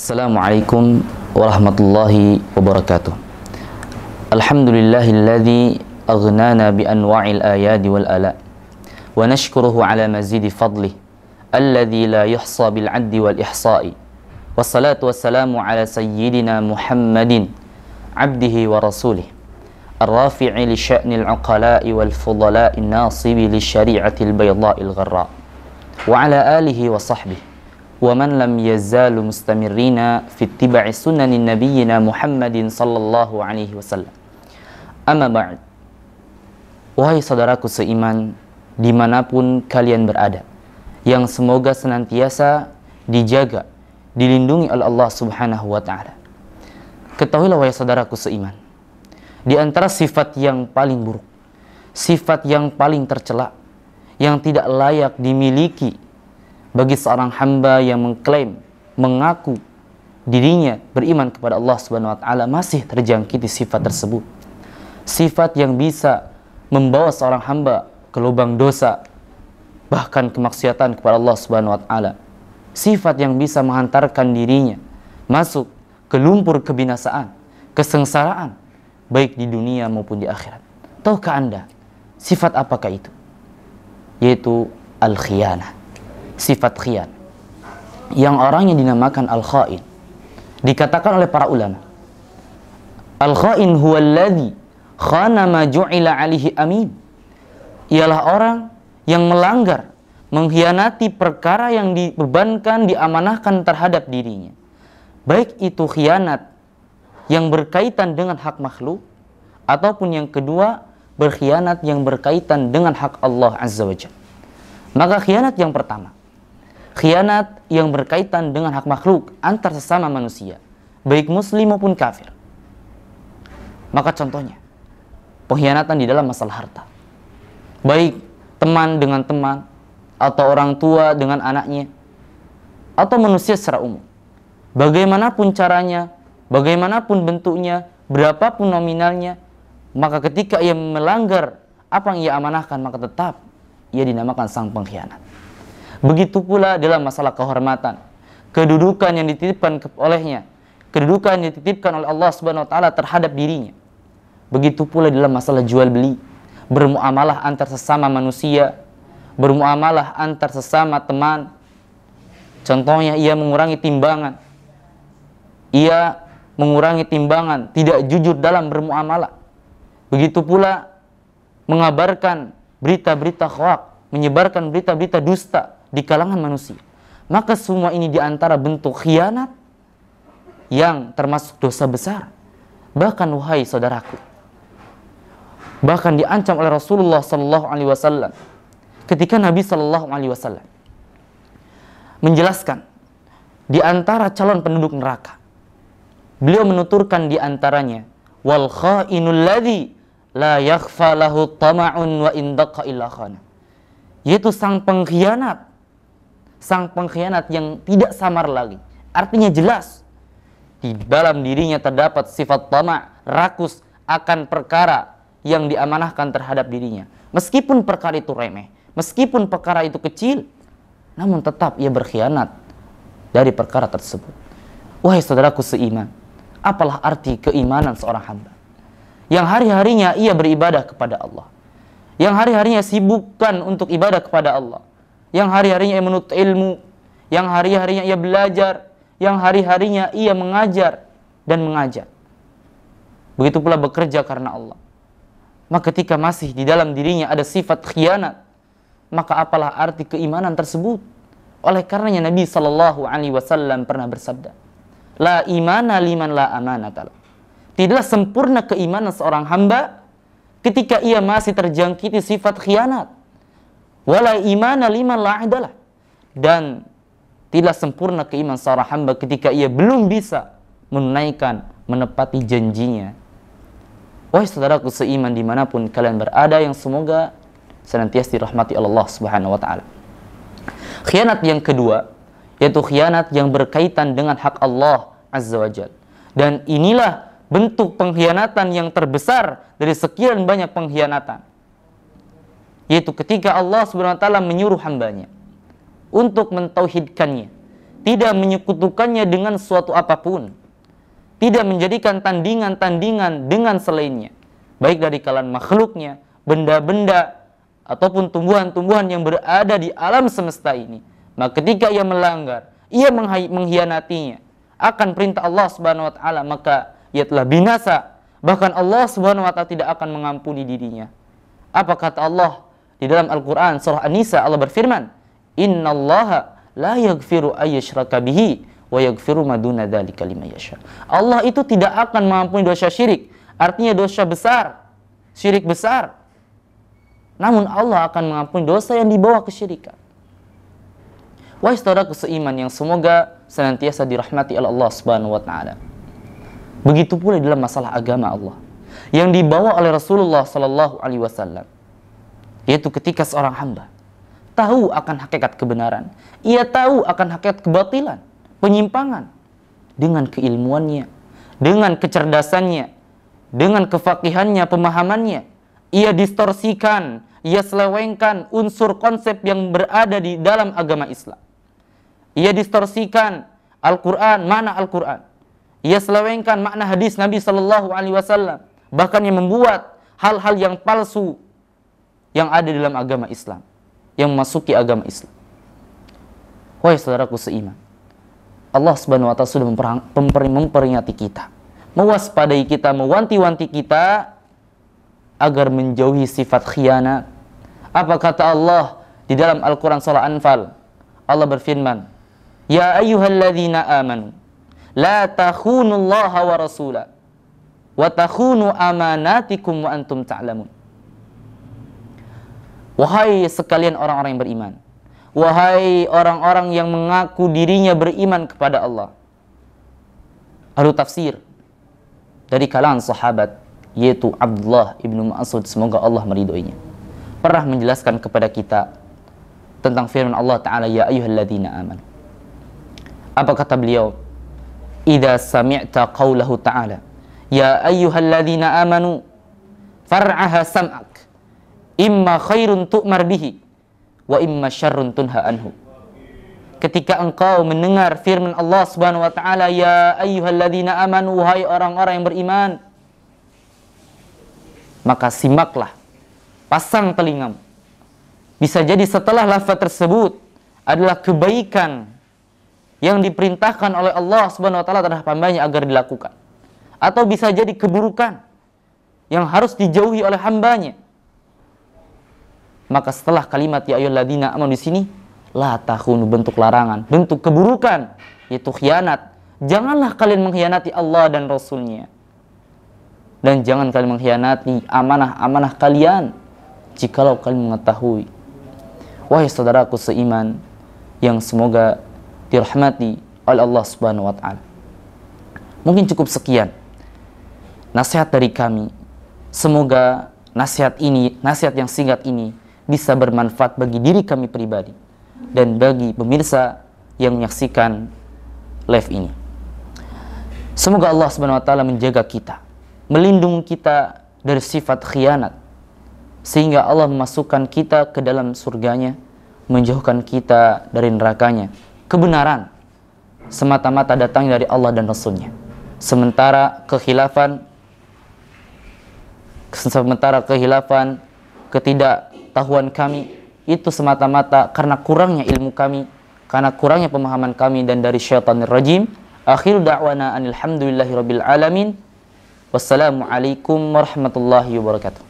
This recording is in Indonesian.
السلام عليكم ورحمة الله وبركاته الحمد لله الذي أغنانا بأنواع الآيات والألاء ونشكره على مزيد فضله الذي لا يحصى بالعد والإحصاء والصلاة والسلام على سيدنا محمد عبده ورسوله الرافع لشأن العقلاء والفضلاء الناصب للشريعة البيضاء الغراء وعلى آله وصحبه ومن لم يزال مستمرين في اتباع سنن نبينا محمد صلى الله عليه وسلم أما بعد Wahai saudaraku seiman, dimanapun kalian berada, yang semoga senantiasa dijaga, dilindungi oleh Allah Subhanahu wa Ta'ala. Ketahuilah, wahai saudaraku seiman, di antara sifat yang paling buruk, sifat yang paling tercela, yang tidak layak dimiliki bagi seorang hamba yang mengklaim, mengaku dirinya beriman kepada Allah Subhanahu wa taala masih terjangkiti sifat tersebut. Sifat yang bisa membawa seorang hamba ke lubang dosa bahkan kemaksiatan kepada Allah Subhanahu wa taala. Sifat yang bisa menghantarkan dirinya masuk ke lumpur kebinasaan, kesengsaraan baik di dunia maupun di akhirat. Tahukah Anda sifat apakah itu? Yaitu al-khianah sifat khian. Yang orang yang dinamakan al-khain. Dikatakan oleh para ulama. Al-khain alladhi khana ma ju'ila alihi amin. Ialah orang yang melanggar, mengkhianati perkara yang dibebankan, diamanahkan terhadap dirinya. Baik itu khianat yang berkaitan dengan hak makhluk ataupun yang kedua berkhianat yang berkaitan dengan hak Allah Azza wa Jalla. Maka khianat yang pertama Khianat yang berkaitan dengan hak makhluk antar sesama manusia, baik muslim maupun kafir. Maka contohnya, pengkhianatan di dalam masalah harta. Baik teman dengan teman, atau orang tua dengan anaknya, atau manusia secara umum. Bagaimanapun caranya, bagaimanapun bentuknya, berapapun nominalnya, maka ketika ia melanggar apa yang ia amanahkan, maka tetap ia dinamakan sang pengkhianat. Begitu pula dalam masalah kehormatan, kedudukan yang dititipkan olehnya, kedudukan yang dititipkan oleh Allah Subhanahu wa taala terhadap dirinya. Begitu pula dalam masalah jual beli, bermuamalah antar sesama manusia, bermuamalah antar sesama teman. Contohnya ia mengurangi timbangan. Ia mengurangi timbangan, tidak jujur dalam bermuamalah. Begitu pula mengabarkan berita-berita khawak, menyebarkan berita-berita dusta di kalangan manusia. Maka semua ini diantara bentuk khianat yang termasuk dosa besar. Bahkan wahai saudaraku, bahkan diancam oleh Rasulullah Sallallahu Alaihi Wasallam ketika Nabi Sallallahu Alaihi Wasallam menjelaskan di antara calon penduduk neraka. Beliau menuturkan di antaranya wal khainul ladzi la yakhfa tama'un wa indaqa illa khana. Yaitu sang pengkhianat sang pengkhianat yang tidak samar lagi. Artinya jelas di dalam dirinya terdapat sifat tamak, rakus akan perkara yang diamanahkan terhadap dirinya. Meskipun perkara itu remeh, meskipun perkara itu kecil, namun tetap ia berkhianat dari perkara tersebut. Wahai saudaraku seiman, apalah arti keimanan seorang hamba? Yang hari-harinya ia beribadah kepada Allah. Yang hari-harinya sibukkan untuk ibadah kepada Allah yang hari-harinya ia menuntut ilmu, yang hari-harinya ia belajar, yang hari-harinya ia mengajar dan mengajar. Begitu pula bekerja karena Allah. Maka ketika masih di dalam dirinya ada sifat khianat, maka apalah arti keimanan tersebut? Oleh karenanya Nabi Shallallahu Alaihi Wasallam pernah bersabda, La imana liman la amanatala. Tidaklah sempurna keimanan seorang hamba ketika ia masih terjangkiti sifat khianat. Wala imana liman la adalah. Dan tidak sempurna keiman seorang hamba ketika ia belum bisa menunaikan, menepati janjinya. Wahai saudaraku seiman dimanapun kalian berada yang semoga senantiasa dirahmati Allah Subhanahu wa taala. Khianat yang kedua yaitu khianat yang berkaitan dengan hak Allah Azza wa Jal. Dan inilah bentuk pengkhianatan yang terbesar dari sekian banyak pengkhianatan yaitu ketika Allah Subhanahu wa taala menyuruh hambanya untuk mentauhidkannya, tidak menyekutukannya dengan suatu apapun, tidak menjadikan tandingan-tandingan dengan selainnya, baik dari kalangan makhluknya, benda-benda ataupun tumbuhan-tumbuhan yang berada di alam semesta ini. Maka ketika ia melanggar, ia mengkhianatinya akan perintah Allah Subhanahu wa taala, maka ia telah binasa bahkan Allah Subhanahu wa taala tidak akan mengampuni dirinya. Apa kata Allah di dalam Al-Quran surah An-Nisa Allah berfirman, inna Allah la yagfiru ayyashraka bihi wa yagfiru maduna dhalika lima yasha. Allah itu tidak akan mengampuni dosa syirik, artinya dosa besar, syirik besar. Namun Allah akan mengampuni dosa yang dibawa kesyirikan. Wahai saudara keseiman yang semoga senantiasa dirahmati oleh Allah Subhanahu wa taala. Begitu pula dalam masalah agama Allah yang dibawa oleh Rasulullah sallallahu alaihi wasallam. Yaitu ketika seorang hamba tahu akan hakikat kebenaran, ia tahu akan hakikat kebatilan, penyimpangan dengan keilmuannya, dengan kecerdasannya, dengan kefakihannya, pemahamannya, ia distorsikan, ia selewengkan unsur konsep yang berada di dalam agama Islam. Ia distorsikan Al-Quran, mana Al-Quran. Ia selewengkan makna hadis Nabi Shallallahu Alaihi Wasallam. Bahkan yang membuat hal-hal yang palsu yang ada dalam agama Islam, yang memasuki agama Islam. Wahai saudaraku seiman, Allah Subhanahu wa taala sudah memperingati kita, mewaspadai kita, mewanti-wanti kita agar menjauhi sifat khianat. Apa kata Allah di dalam Al-Qur'an surah Anfal? Allah berfirman, "Ya ayyuhalladzina amanu, la takhunullaha wa rasula wa takhunu amanatikum wa antum ta'lamun." Wahai sekalian orang-orang yang beriman. Wahai orang-orang yang mengaku dirinya beriman kepada Allah. Ahlu tafsir dari kalangan sahabat yaitu Abdullah ibnu Mas'ud semoga Allah meridhoinya pernah menjelaskan kepada kita tentang firman Allah taala ya ladina aman apa kata beliau Ida sami'ta qaulahu ta'ala ya ladina amanu far'aha sam'ak imma khairun tu'mar bihi wa imma syarrun tunha anhu ketika engkau mendengar firman Allah Subhanahu wa taala ya ayyuhalladzina amanu wahai orang-orang yang beriman maka simaklah pasang telingamu bisa jadi setelah lafaz tersebut adalah kebaikan yang diperintahkan oleh Allah Subhanahu wa taala terhadap hambanya agar dilakukan atau bisa jadi keburukan yang harus dijauhi oleh hambanya maka setelah kalimat ya ladina aman di sini la tahunu bentuk larangan, bentuk keburukan yaitu khianat. Janganlah kalian mengkhianati Allah dan Rasulnya. Dan jangan kalian mengkhianati amanah-amanah kalian jikalau kalian mengetahui. Wahai saudaraku seiman yang semoga dirahmati oleh Allah Subhanahu wa taala. Mungkin cukup sekian nasihat dari kami. Semoga nasihat ini, nasihat yang singkat ini bisa bermanfaat bagi diri kami pribadi dan bagi pemirsa yang menyaksikan live ini. Semoga Allah Subhanahu wa taala menjaga kita, melindungi kita dari sifat khianat sehingga Allah memasukkan kita ke dalam surganya, menjauhkan kita dari nerakanya. Kebenaran semata-mata datang dari Allah dan Rasulnya. Sementara kekhilafan sementara kehilafan ketidak pengetahuan kami itu semata-mata karena kurangnya ilmu kami, karena kurangnya pemahaman kami dan dari syaitanir rajim. Akhir da'wana anilhamdulillahi rabbil alamin. Wassalamualaikum warahmatullahi wabarakatuh.